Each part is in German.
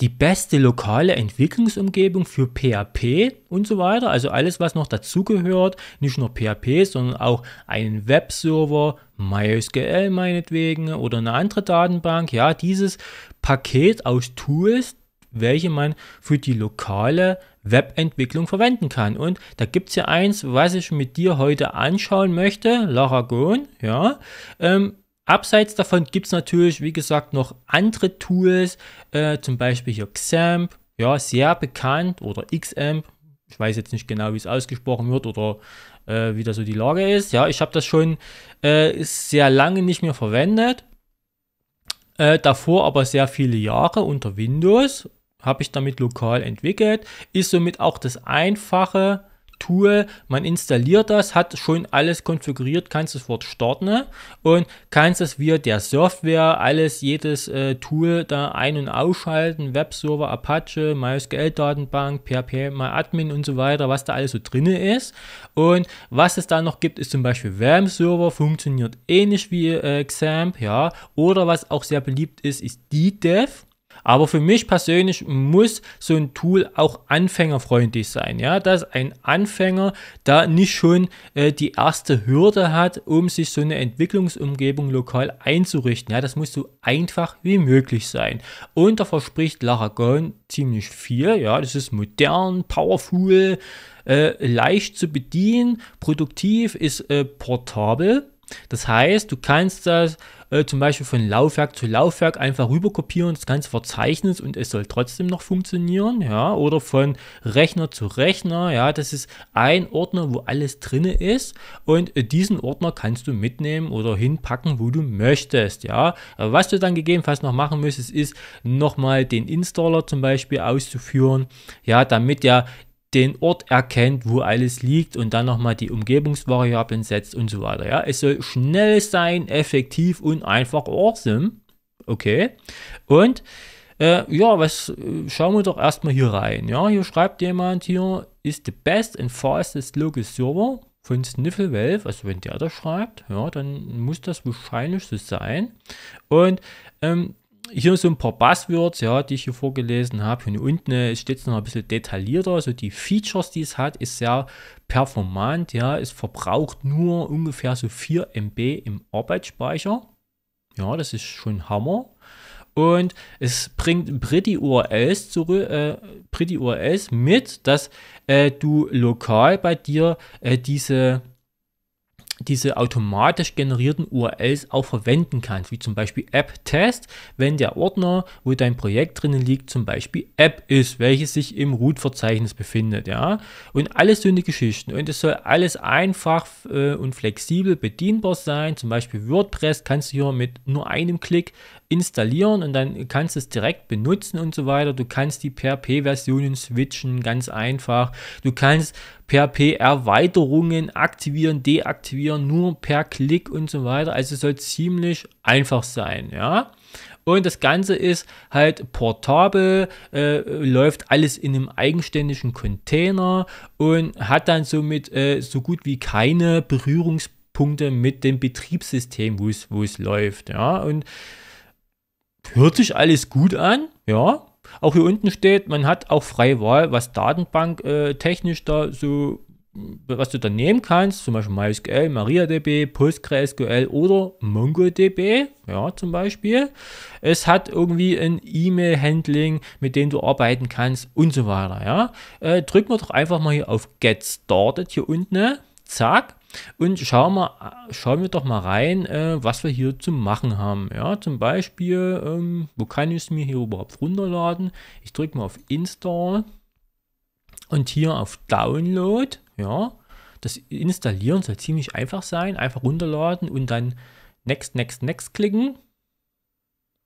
die beste lokale Entwicklungsumgebung für PHP und so weiter. Also alles, was noch dazugehört, nicht nur PHP, sondern auch einen Webserver, MySQL meinetwegen oder eine andere Datenbank. Ja, dieses Paket aus Tools, welche man für die lokale Webentwicklung verwenden kann. Und da gibt es ja eins, was ich mit dir heute anschauen möchte, Laragon, ja, ähm, Abseits davon gibt es natürlich, wie gesagt, noch andere Tools, äh, zum Beispiel hier Xamp, ja, sehr bekannt, oder Xamp, ich weiß jetzt nicht genau, wie es ausgesprochen wird oder äh, wie da so die Lage ist. Ja, ich habe das schon äh, sehr lange nicht mehr verwendet. Äh, davor aber sehr viele Jahre unter Windows habe ich damit lokal entwickelt. Ist somit auch das einfache Tool, man installiert das, hat schon alles konfiguriert, kannst das Wort starten ne? und kannst es via der Software alles, jedes äh, Tool da ein- und ausschalten, Webserver, Apache, MySQL-Datenbank, PHP, MyAdmin und so weiter, was da alles so drin ist. Und was es da noch gibt, ist zum Beispiel wam server funktioniert ähnlich wie äh, XAMPP, ja, oder was auch sehr beliebt ist, ist DDEV aber für mich persönlich muss so ein Tool auch anfängerfreundlich sein, ja, dass ein Anfänger da nicht schon äh, die erste Hürde hat, um sich so eine Entwicklungsumgebung lokal einzurichten. Ja, das muss so einfach wie möglich sein. Und da verspricht Laragon ziemlich viel, ja, das ist modern, powerful, äh, leicht zu bedienen, produktiv, ist äh, portabel. Das heißt, du kannst das äh, zum Beispiel von Laufwerk zu Laufwerk einfach rüber kopieren, das ganze Verzeichnis und es soll trotzdem noch funktionieren, ja, oder von Rechner zu Rechner, ja, das ist ein Ordner, wo alles drinne ist und äh, diesen Ordner kannst du mitnehmen oder hinpacken, wo du möchtest, ja. Was du dann gegebenenfalls noch machen müsstest, ist nochmal den Installer zum Beispiel auszuführen, ja, damit er den Ort erkennt, wo alles liegt und dann nochmal die Umgebungsvariablen setzt und so weiter. Ja, es soll schnell sein, effektiv und einfach awesome. Okay. Und äh, ja, was äh, schauen wir doch erstmal hier rein. Ja, hier schreibt jemand hier ist the best and fastest local server von Snifflewelf, also wenn der das schreibt, ja, dann muss das wahrscheinlich so sein. Und ähm, hier so ein paar Buzzwords, ja, die ich hier vorgelesen habe. Hier unten äh, steht es noch ein bisschen detaillierter. Also die Features, die es hat, ist sehr performant. Ja, es verbraucht nur ungefähr so 4 MB im Arbeitsspeicher. Ja, das ist schon Hammer. Und es bringt Pretty URLs, zurück, äh, Pretty URLs mit, dass äh, du lokal bei dir äh, diese diese automatisch generierten URLs auch verwenden kannst, wie zum Beispiel App-Test, wenn der Ordner, wo dein Projekt drinnen liegt, zum Beispiel App ist, welches sich im Root-Verzeichnis befindet, ja, und alles so eine Geschichten und es soll alles einfach äh, und flexibel bedienbar sein, zum Beispiel WordPress kannst du hier mit nur einem Klick installieren und dann kannst du es direkt benutzen und so weiter, du kannst die PHP-Versionen switchen, ganz einfach, du kannst PHP-Erweiterungen aktivieren, deaktivieren, ihr nur per Klick und so weiter. Also soll ziemlich einfach sein, ja. Und das Ganze ist halt portabel, äh, läuft alles in einem eigenständigen Container und hat dann somit äh, so gut wie keine Berührungspunkte mit dem Betriebssystem, wo es läuft. Ja, und hört sich alles gut an, ja. Auch hier unten steht, man hat auch freie Wahl, was Datenbank äh, technisch da so was du dann nehmen kannst, zum Beispiel MySQL, MariaDB, PostgreSQL oder MongoDB, ja, zum Beispiel. Es hat irgendwie ein E-Mail-Handling, mit dem du arbeiten kannst und so weiter, ja. Äh, drücken wir doch einfach mal hier auf Get Started hier unten, zack. Und schauen wir, schauen wir doch mal rein, äh, was wir hier zu machen haben. Ja, zum Beispiel, ähm, wo kann ich es mir hier überhaupt runterladen? Ich drücke mal auf Install und hier auf Download, ja, das Installieren soll ziemlich einfach sein, einfach runterladen und dann Next, Next, Next klicken.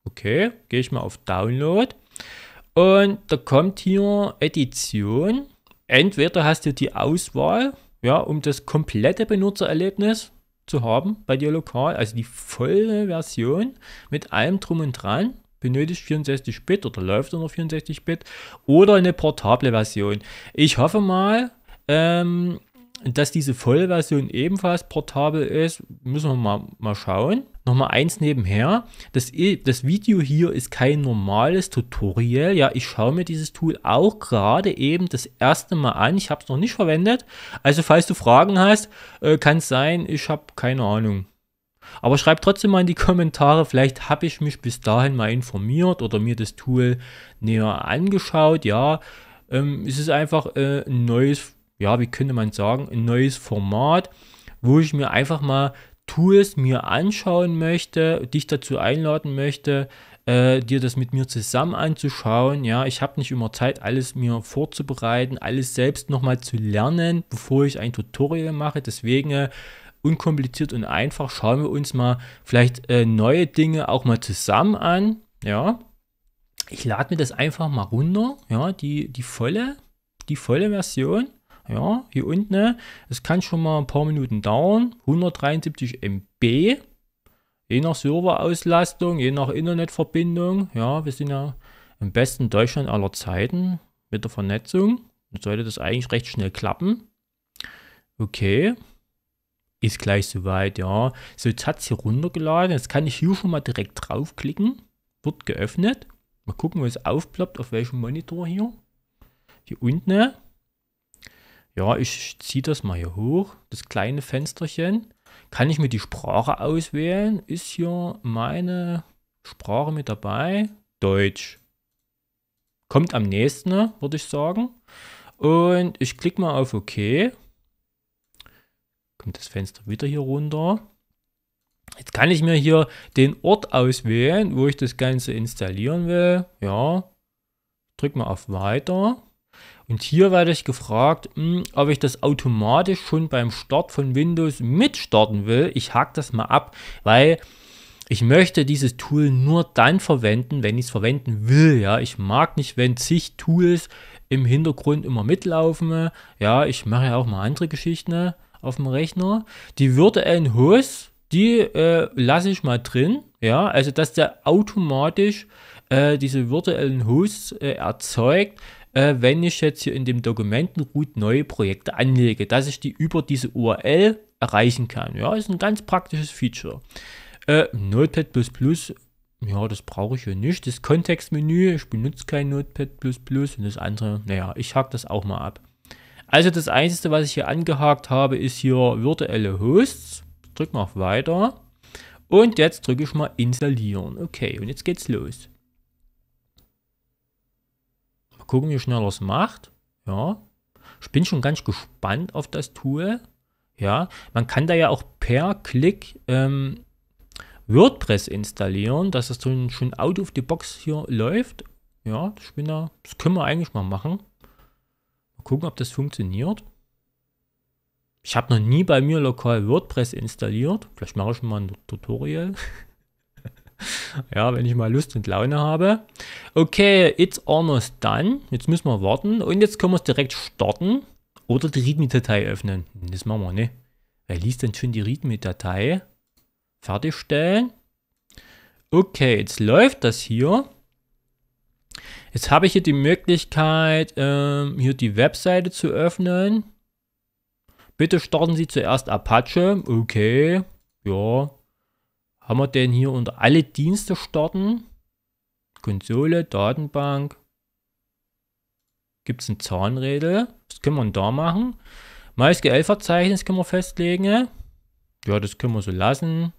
Okay, gehe ich mal auf Download und da kommt hier Edition. Entweder hast du die Auswahl, ja, um das komplette Benutzererlebnis zu haben bei dir lokal, also die volle Version mit allem drum und dran benötigt 64-Bit oder läuft unter 64-Bit oder eine portable Version. Ich hoffe mal, ähm, dass diese Vollversion ebenfalls portabel ist, müssen wir mal, mal schauen. Nochmal eins nebenher, das, das Video hier ist kein normales Tutorial, ja, ich schaue mir dieses Tool auch gerade eben das erste Mal an, ich habe es noch nicht verwendet, also falls du Fragen hast, äh, kann es sein, ich habe keine Ahnung. Aber schreibt trotzdem mal in die Kommentare, vielleicht habe ich mich bis dahin mal informiert oder mir das Tool näher angeschaut. Ja, ähm, es ist einfach äh, ein neues, ja, wie könnte man sagen, ein neues Format, wo ich mir einfach mal Tools mir anschauen möchte, dich dazu einladen möchte, äh, dir das mit mir zusammen anzuschauen. Ja, ich habe nicht immer Zeit, alles mir vorzubereiten, alles selbst nochmal zu lernen, bevor ich ein Tutorial mache. Deswegen äh, unkompliziert und einfach schauen wir uns mal vielleicht äh, neue Dinge auch mal zusammen an. Ja, ich lade mir das einfach mal runter. Ja, die, die volle, die volle Version. Ja, hier unten. Es kann schon mal ein paar Minuten dauern. 173 MB. Je nach Serverauslastung, je nach Internetverbindung. Ja, wir sind ja im besten Deutschland aller Zeiten mit der Vernetzung. Jetzt sollte das eigentlich recht schnell klappen. Okay, ist gleich soweit, ja. So, jetzt hat es hier runtergeladen. Jetzt kann ich hier schon mal direkt draufklicken. Wird geöffnet. Mal gucken, wo es aufploppt, auf welchem Monitor hier. Hier unten. Ja, ich ziehe das mal hier hoch. Das kleine Fensterchen. Kann ich mir die Sprache auswählen? Ist hier meine Sprache mit dabei? Deutsch. Kommt am nächsten, würde ich sagen. Und ich klicke mal auf OK. Kommt das Fenster wieder hier runter. Jetzt kann ich mir hier den Ort auswählen, wo ich das Ganze installieren will. Ja, drück mal auf Weiter. Und hier werde ich gefragt, hm, ob ich das automatisch schon beim Start von Windows mitstarten will. Ich hake das mal ab, weil ich möchte dieses Tool nur dann verwenden, wenn ich es verwenden will. Ja, ich mag nicht, wenn zig Tools im Hintergrund immer mitlaufen. Ja, ich mache ja auch mal andere Geschichten auf dem Rechner. Die virtuellen Hosts, die äh, lasse ich mal drin. Ja, also dass der automatisch äh, diese virtuellen Hosts äh, erzeugt, äh, wenn ich jetzt hier in dem Dokumentenroot neue Projekte anlege, dass ich die über diese URL erreichen kann. Ja, ist ein ganz praktisches Feature. Äh, Notepad ja, das brauche ich hier nicht. Das Kontextmenü, ich benutze kein Notepad und das andere, naja, ich hack das auch mal ab. Also das Einzige, was ich hier angehakt habe, ist hier virtuelle Hosts. Drück mal auf Weiter. Und jetzt drücke ich mal Installieren. Okay, und jetzt geht's los. Mal gucken, wie schnell das macht. Ja. Ich bin schon ganz gespannt auf das Tool. Ja, man kann da ja auch per Klick ähm, WordPress installieren, dass das schon, out of the box hier läuft. Ja, ich bin da, das können wir eigentlich mal machen gucken, ob das funktioniert. Ich habe noch nie bei mir lokal WordPress installiert. Vielleicht mache ich mal ein Tutorial. ja, wenn ich mal Lust und Laune habe. Okay, it's almost done. Jetzt müssen wir warten. Und jetzt können wir es direkt starten. Oder die README-Datei öffnen. Das machen wir, nicht. Ne? Wer liest denn schon die README-Datei? Fertigstellen. Okay, jetzt läuft das hier. Jetzt habe ich hier die Möglichkeit, ähm, hier die Webseite zu öffnen. Bitte starten Sie zuerst Apache. Okay, ja. Haben wir denn hier unter alle Dienste starten? Konsole, Datenbank. Gibt es ein Zahnrädel? Das können wir da machen. MySQL-Verzeichnis können wir festlegen. Ja, das können wir so lassen.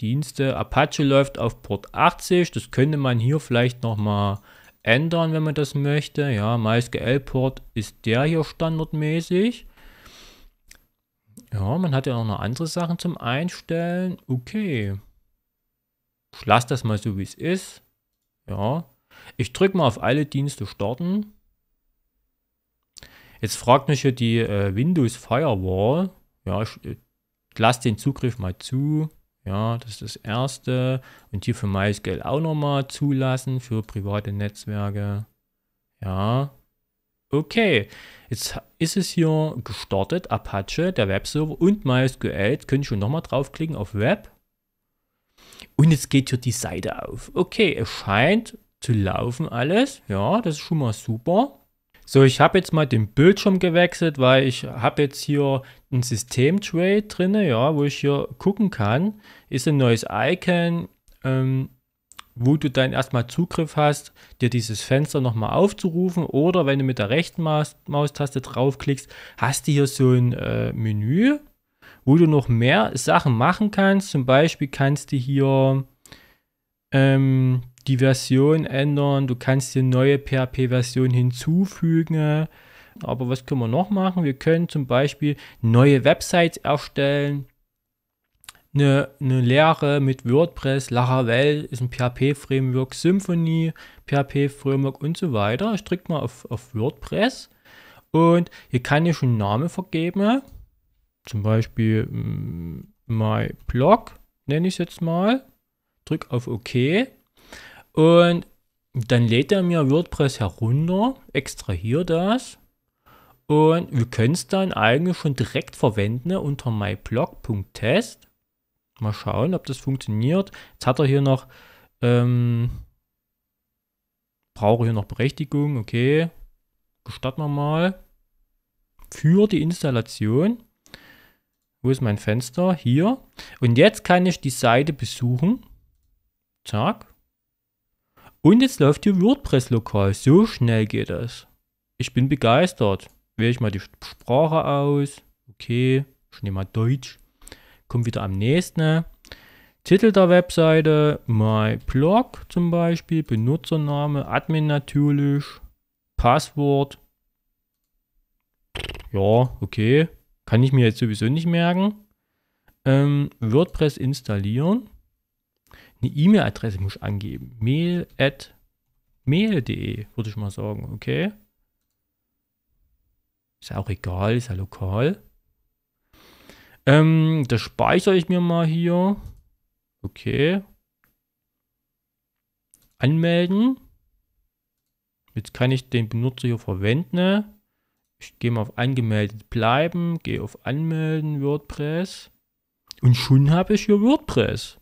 Dienste. Apache läuft auf Port 80. Das könnte man hier vielleicht nochmal ändern, wenn man das möchte. Ja, MySQL-Port ist der hier standardmäßig. Ja, man hat ja auch noch andere Sachen zum Einstellen. Okay. Ich lasse das mal so, wie es ist. Ja. Ich drücke mal auf alle Dienste starten. Jetzt fragt mich hier die äh, Windows Firewall. Ja, ich, ich äh, lasse den Zugriff mal zu. Ja, das ist das erste. Und hier für MySQL auch nochmal zulassen für private Netzwerke. Ja. Okay, jetzt ist es hier gestartet, Apache, der Webserver und MySQL. Jetzt könnte ich schon nochmal draufklicken auf Web. Und jetzt geht hier die Seite auf. Okay, es scheint zu laufen alles. Ja, das ist schon mal super. So, ich habe jetzt mal den Bildschirm gewechselt, weil ich habe jetzt hier ein system trade drin, ja, wo ich hier gucken kann. Ist ein neues Icon, ähm, wo du dann erstmal Zugriff hast, dir dieses Fenster nochmal aufzurufen oder wenn du mit der rechten Maus Maustaste draufklickst, hast du hier so ein äh, Menü, wo du noch mehr Sachen machen kannst. Zum Beispiel kannst du hier ähm, die Version ändern, du kannst dir neue php version hinzufügen. Aber was können wir noch machen? Wir können zum Beispiel neue Websites erstellen. Eine, eine Lehre mit WordPress, Laravel ist ein PHP-Framework, Symfony, PHP-Framework und so weiter. Ich drücke mal auf, auf WordPress und hier kann ich einen Namen vergeben. Zum Beispiel hm, My Blog nenne ich es jetzt mal. Drück auf OK und dann lädt er mir WordPress herunter, extrahiert das. Und wir können es dann eigentlich schon direkt verwenden unter myblog.test. Mal schauen, ob das funktioniert. Jetzt hat er hier noch, ähm, brauche hier noch Berechtigung. Okay, gestatten wir mal. Für die Installation. Wo ist mein Fenster? Hier. Und jetzt kann ich die Seite besuchen. Zack. Und jetzt läuft hier WordPress lokal. So schnell geht das. Ich bin begeistert. Wähle ich mal die Sprache aus. Okay, ich nehme mal Deutsch. Kommt wieder am nächsten. Titel der Webseite, mein Blog zum Beispiel, Benutzername, Admin natürlich, Passwort. Ja, okay. Kann ich mir jetzt sowieso nicht merken. Ähm, WordPress installieren eine E-Mail-Adresse muss ich angeben. Mail at mail.de, würde ich mal sagen, okay? Ist ja auch egal, ist ja lokal. Ähm, das speichere ich mir mal hier. Okay. Anmelden. Jetzt kann ich den Benutzer hier verwenden. Ich gehe mal auf angemeldet bleiben, gehe auf anmelden WordPress. Und schon habe ich hier WordPress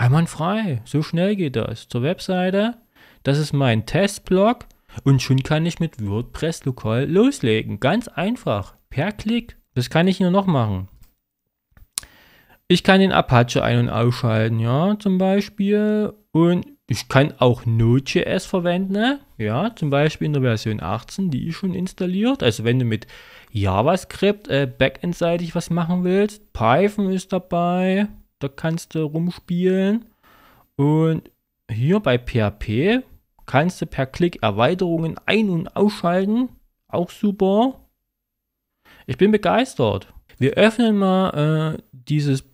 einwandfrei. So schnell geht das. Zur Webseite. Das ist mein Testblog. Und schon kann ich mit WordPress lokal loslegen. Ganz einfach. Per Klick. Das kann ich hier noch machen. Ich kann den Apache ein- und ausschalten, ja, zum Beispiel. Und ich kann auch Node.js verwenden, ne? ja, zum Beispiel in der Version 18, die ich schon installiert. Also wenn du mit JavaScript äh, backendseitig was machen willst, Python ist dabei, da kannst du rumspielen. Und hier bei PHP kannst du per Klick Erweiterungen ein- und ausschalten. Auch super. Ich bin begeistert. Wir öffnen mal äh, dieses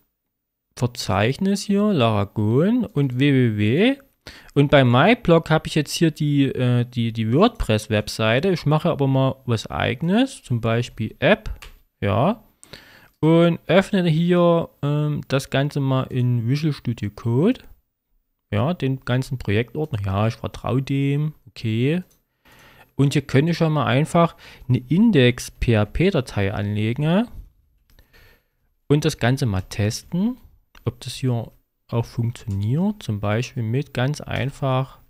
Verzeichnis hier, Laragon und www. Und bei MyBlog habe ich jetzt hier die, äh, die, die WordPress-Webseite. Ich mache aber mal was eigenes, zum Beispiel App. Ja und öffne hier ähm, das Ganze mal in Visual Studio Code. Ja, den ganzen Projektordner. Ja, ich vertraue dem. Okay. Und hier könnte ich schon mal einfach eine Index-PHP-Datei anlegen und das Ganze mal testen, ob das hier auch funktioniert. Zum Beispiel mit ganz einfach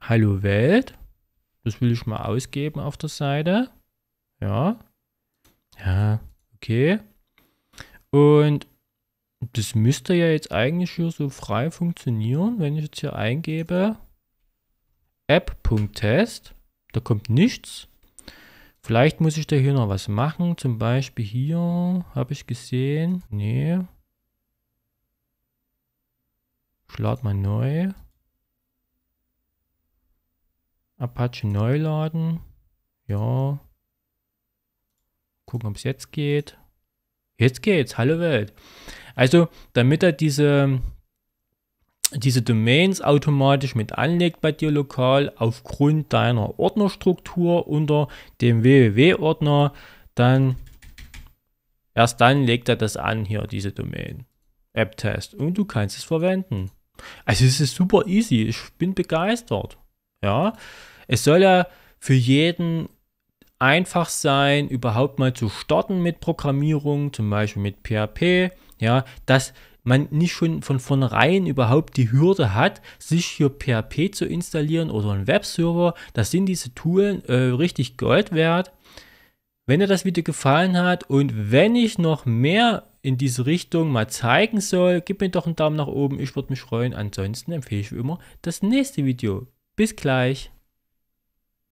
Hallo Welt. Das will ich mal ausgeben auf der Seite. Ja. Ja, okay. Und das müsste ja jetzt eigentlich hier so frei funktionieren, wenn ich jetzt hier eingebe app.test, da kommt nichts. Vielleicht muss ich da hier noch was machen, zum Beispiel hier habe ich gesehen, nee, ich lade mal neu, Apache neu laden, ja, Gucken, ob es jetzt geht. Jetzt geht's, hallo Welt. Also, damit er diese, diese Domains automatisch mit anlegt bei dir lokal, aufgrund deiner Ordnerstruktur unter dem www-Ordner, dann erst dann legt er das an hier, diese Domain. App-Test. Und du kannst es verwenden. Also es ist super easy. Ich bin begeistert. Ja. Es soll ja für jeden einfach sein, überhaupt mal zu starten mit Programmierung, zum Beispiel mit PHP, ja, dass man nicht schon von vornherein überhaupt die Hürde hat, sich hier PHP zu installieren oder einen Webserver. Das sind diese Tools äh, richtig Gold wert. Wenn dir das Video gefallen hat und wenn ich noch mehr in diese Richtung mal zeigen soll, gib mir doch einen Daumen nach oben. Ich würde mich freuen. Ansonsten empfehle ich wie immer das nächste Video. Bis gleich.